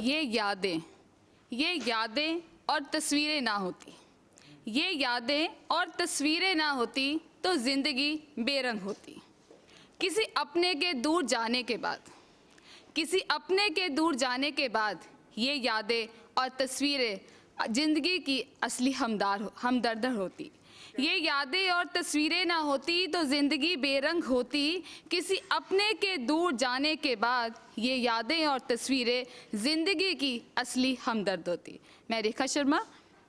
ये यादें ये यादें और तस्वीरें ना होती ये यादें और तस्वीरें ना होती तो ज़िंदगी बेरंग होती किसी अपने के दूर जाने के बाद किसी अपने के दूर जाने के बाद ये यादें और तस्वीरें ज़िंदगी की असली हमदार हमदर्द होती ये यादें और तस्वीरें ना होती तो ज़िंदगी बेरंग होती किसी अपने के दूर जाने के बाद ये यादें और तस्वीरें ज़िंदगी की असली हमदर्द होती मैं रेखा शर्मा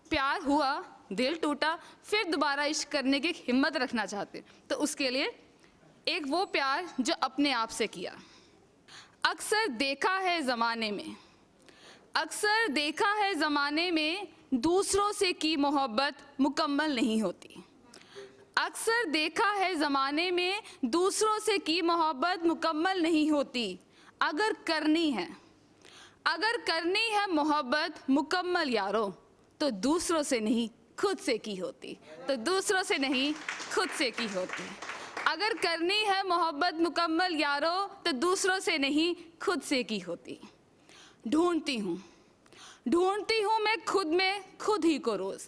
प्यार हुआ दिल टूटा फिर दोबारा इश्क करने की हिम्मत रखना चाहते तो उसके लिए एक वो प्यार जो अपने आप से किया अक्सर देखा है ज़माने में अक्सर देखा है ज़माने में दूसरों से की मोहब्बत मुकम्मल नहीं होती अक्सर देखा है ज़माने में दूसरों से की मोहब्बत मुकम्मल नहीं होती अगर करनी है अगर करनी है मोहब्बत मुकम्मल यारो तो दूसरों से नहीं खुद से की होती तो दूसरों से नहीं खुद से की होती अगर करनी है मोहब्बत मुकम्मल यारो तो दूसरों से नहीं खुद से की होती ढूंढती हूँ ढूंढती हूँ मैं खुद में खुद ही को रोज़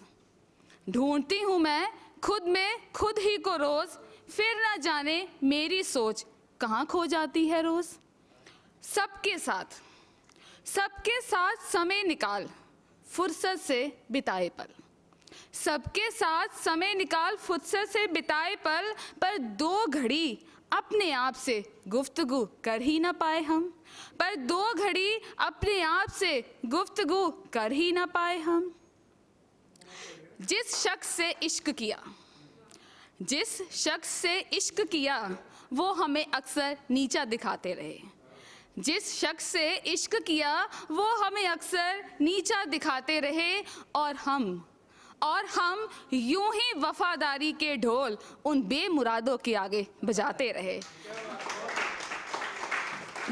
ढूंढती हूँ मैं खुद में खुद ही को रोज़ फिर ना जाने मेरी सोच कहाँ खो जाती है रोज़ सबके साथ सबके साथ समय निकाल फुर्सत से बिताए पल सबके साथ समय निकाल फुर्सत से बिताए पल पर दो घड़ी अपने आप से गुफ्तगु कर ही ना पाए हम पर दो घड़ी अपने आप से गुफ्तगु कर ही ना पाए हम जिस शख्स से इश्क किया जिस शख्स से इश्क किया वो हमें अक्सर नीचा दिखाते रहे जिस शख्स से इश्क किया वो हमें अक्सर नीचा दिखाते रहे और हम और हम यूं ही वफादारी के ढोल उन बेमुरादों के आगे बजाते रहे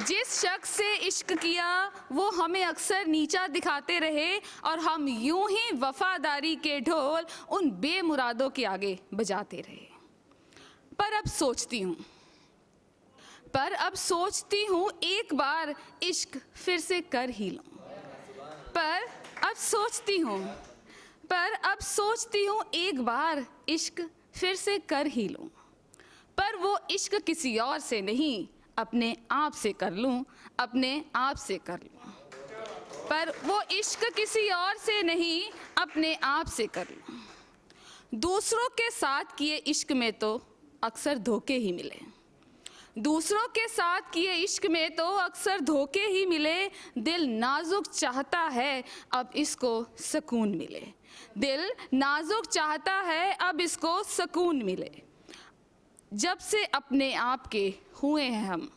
जिस शख्स से इश्क किया वो हमें अक्सर नीचा दिखाते रहे और हम यूं ही वफादारी के ढोल उन बेमुरादों के आगे बजाते रहे पर अब सोचती हूँ पर अब सोचती हूँ एक बार इश्क फिर से कर ही लूँ पर अब सोचती हूँ पर अब सोचती हूँ एक बार इश्क फिर से कर ही लूँ पर वो इश्क किसी और से नहीं अपने आप से कर लूँ अपने आप से कर लूँ पर वो इश्क किसी और से नहीं अपने आप से कर लूँ दूसरों के साथ किए इश्क में तो अक्सर धोखे ही मिले दूसरों के साथ किए इश्क में तो अक्सर धोखे ही मिले दिल नाजुक चाहता है अब इसको सकून मिले दिल नाजुक चाहता है अब इसको सकून मिले जब से अपने आप के हुए हैं हम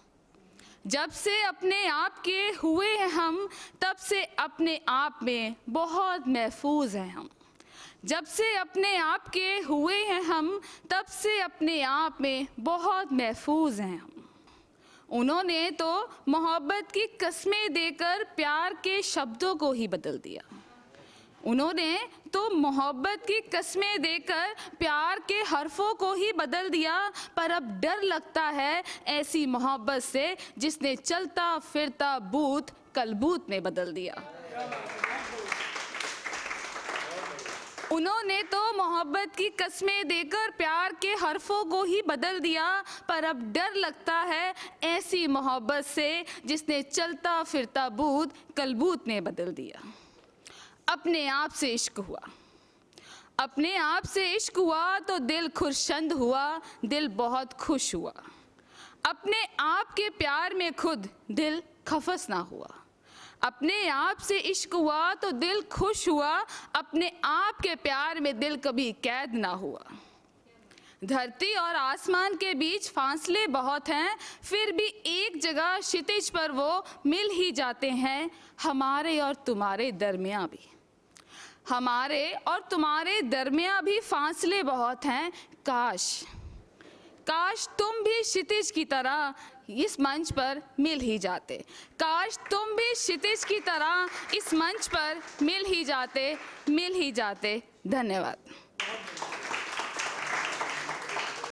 जब से अपने आप के हुए हैं हम तब से अपने आप में बहुत महफूज हैं हम जब से अपने आप के हुए हैं हम तब से अपने आप में बहुत महफूज हैं हम उन्होंने तो मोहब्बत की कस्में देकर प्यार के शब्दों को ही बदल दिया उन्होंने तो मोहब्बत की कस्में देकर प्यार के हरफों को ही बदल दिया पर अब डर लगता है ऐसी मोहब्बत से जिसने चलता फिरता बूथ कलबूत में बदल दिया उन्होंने तो मोहब्बत की कस्में देकर प्यार के हरफों को ही बदल दिया पर अब डर लगता है ऐसी मोहब्बत से जिसने चलता फिरता बूत कलबूत ने बदल दिया अपने आप से इश्क हुआ अपने आप से इश्क हुआ तो दिल खुरशंद हुआ दिल बहुत खुश हुआ अपने आप के प्यार में खुद दिल खफस ना हुआ अपने आप से इश्क हुआ तो दिल खुश हुआ अपने आप के प्यार में दिल कभी कैद ना हुआ धरती और आसमान के बीच फासले बहुत हैं फिर भी एक जगह क्षितिज पर वो मिल ही जाते हैं हमारे और तुम्हारे दरमिया भी हमारे और तुम्हारे दरमिया भी फासले बहुत हैं काश काश तुम भी क्षितिज की तरह इस मंच पर मिल ही जाते काश तुम भी क्षितिज की तरह इस मंच पर मिल ही जाते मिल ही जाते धन्यवाद